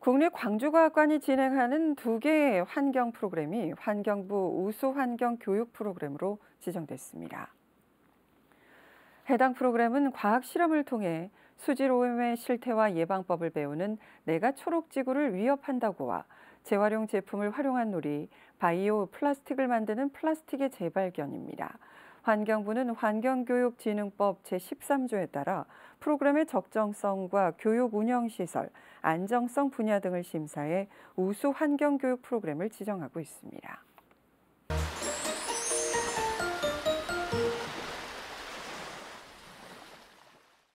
국립 광주과학관이 진행하는 두 개의 환경 프로그램이 환경부 우수환경 교육 프로그램으로 지정됐습니다. 해당 프로그램은 과학 실험을 통해 수질오염의 실태와 예방법을 배우는 내가 초록지구를 위협한다고와 재활용 제품을 활용한 놀이, 바이오 플라스틱을 만드는 플라스틱의 재발견입니다. 환경부는 환경교육진흥법 제13조에 따라 프로그램의 적정성과 교육 운영 시설, 안정성 분야 등을 심사해 우수 환경교육 프로그램을 지정하고 있습니다.